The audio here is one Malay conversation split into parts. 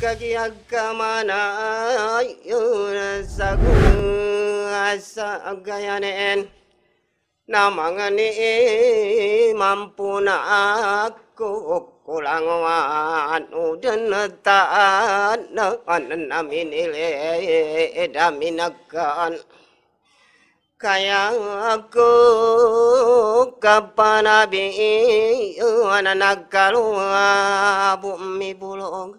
kaki aga mana yura sagu asa aga yanen namang ni mampu na aku kulang wan udan ta na anamin ile edamin akan kaya aku kapan abi anak kalu bumi bulong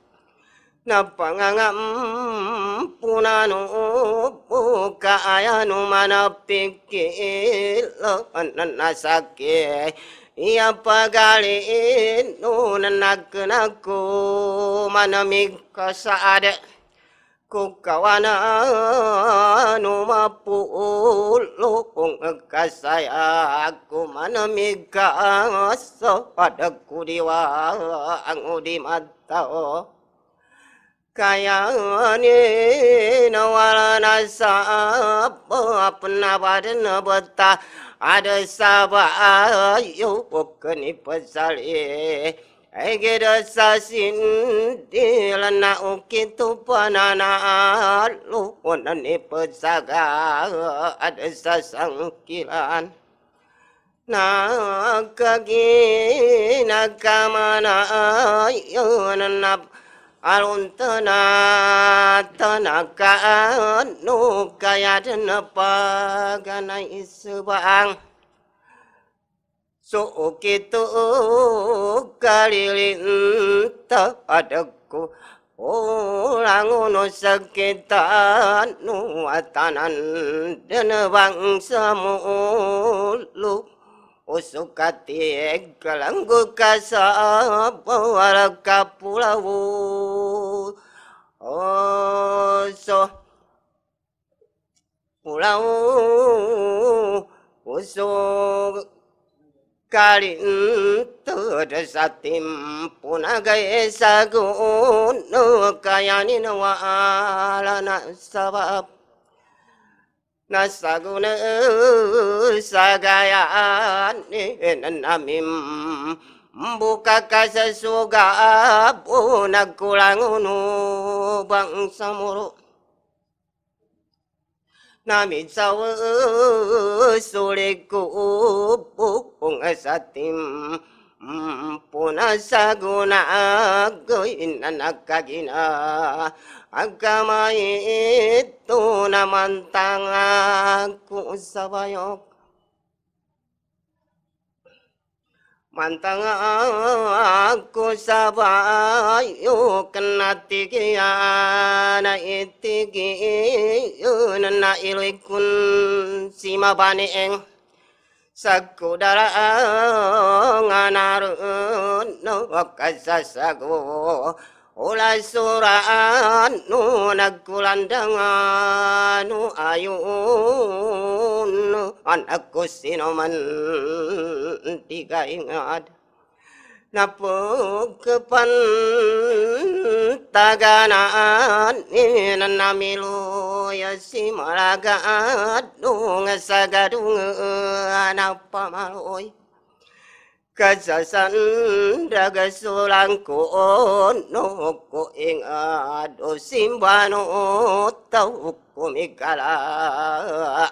ปังงามปูนานุปกายนุมานปิกิลปนนัสเกียปะกาลินุนักนักโกมานมิกาสะเดกุกวานานุมาปูลุปงกัสยากุมานมิกาสะปะดกุดีวาอังุดิมัตตาโอ कायाने नवरनसा अपना वरन बता आरसाबा योग निपसले एकरसासिन दिलना उकितु पनाना लोन निपसगा आरसासंकिलन नाकगी नकमना योन नप Aruntanatanakaanukayadnapaganaisubang Sukitukalilintadaku Ulanguno sekitanu atanan Denebang samuluk உசுகத்தி கிளங்கு கச வர கப்புளவு ஓசோ புளவு உசு கடித்து சத்தி புனகை சகு கயனின் வாழன சவப்பு นาสกุลสกายานีนันมิมบุกกาเสสุกาบุนักุลังนุบังสมุรุนามิจาวสุริกุบุกุงสติม పునసగుణ గోయిన అగ్గమై తూనమంత మంతంగ కుసవాయోక్ నతి గిన్ సీమ బాణి sakudara nganarun wakasasaku ulasuran ayun anakku sinuman tiga ingat Napuk pan taganan ini nan Ya si malaga yasimalagadung sagadung anapamaloy kasasandag No noko ing adu Tau mikala adosimbano taukumigala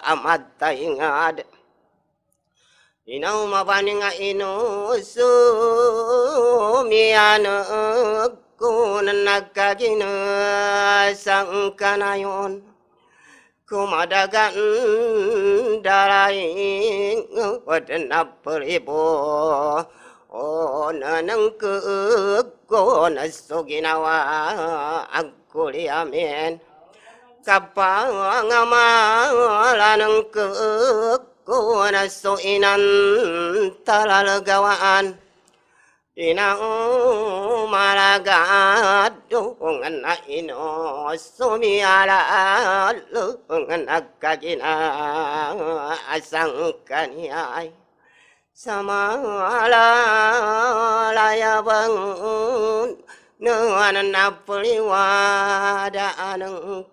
amatay ngad inaw mabani nga inusumiyano kung nagkaginasang kanayon. குமதகந்தரையின் ஒற்றப்பொறிபோ ஓனனுக்கு கோன சுகினவா அக்குளியமேன் கப்பாங்கமாலனுக்கு கோன சுகினந்தரழுகவான் inang maragadung na ino sumiala lung na kagina asang Sama ala layabang nuan na puliwada anong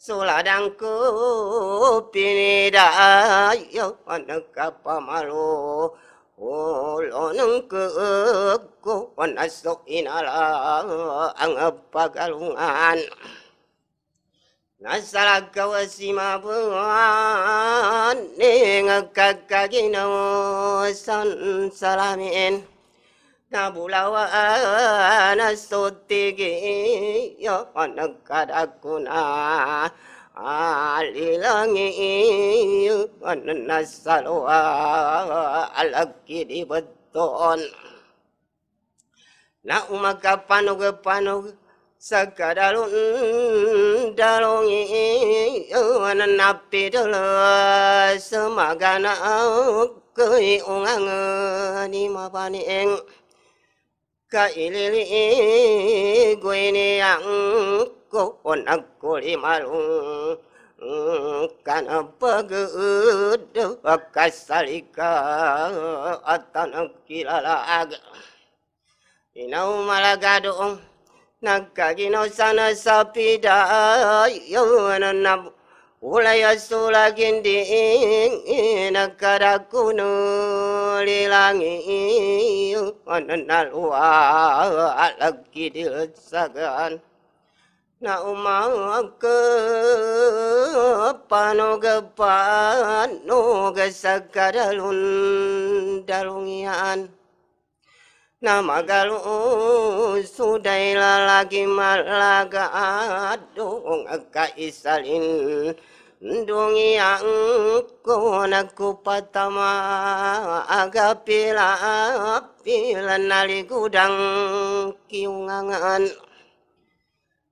suladangku pinidayo anong ka pamalo Olonong kego panasok inalang ang pagalungan. Nasalag kawasima ning kagaginawasan salamin. Nabulawan asotigiyo panagkadakunan. alilangin nasalwa alakidi beton na umaka panog panog sakadalun dalongi wana napi dulu semagana kui ungang ni mapani கையிலே குயினியோனக்குடி மரும் கனப்பகு கசளிக்க அத்தனக்கிரலாக இனவு மலகாடும் நக்ககினோ சன சபிடாயோ நம்ம Ulayasula gindina karakunu lilangi Wananalwa alakidil sagan Na umaka panoga panoga sakaralun dalungian Nama galu sudah lagi malaga adung kai salin dung yang ku nak ku patama aga pila pila nali gudang kiungangan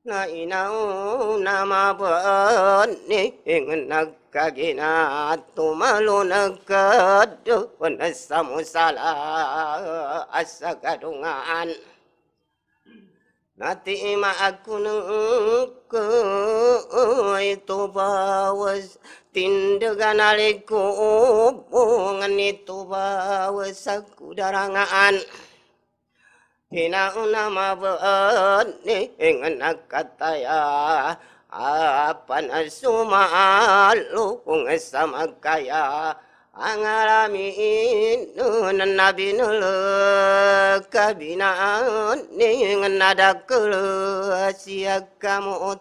na inau nama bani ingin nak Nanti ima aku nengke itu bawa tindakan aliku bungan itu bawa saku darangan. Ina unama berani ingin nak kata ya. Apana sumalukung sama kaya angalamin nun nabi nul kabina ning nada kulu siakamu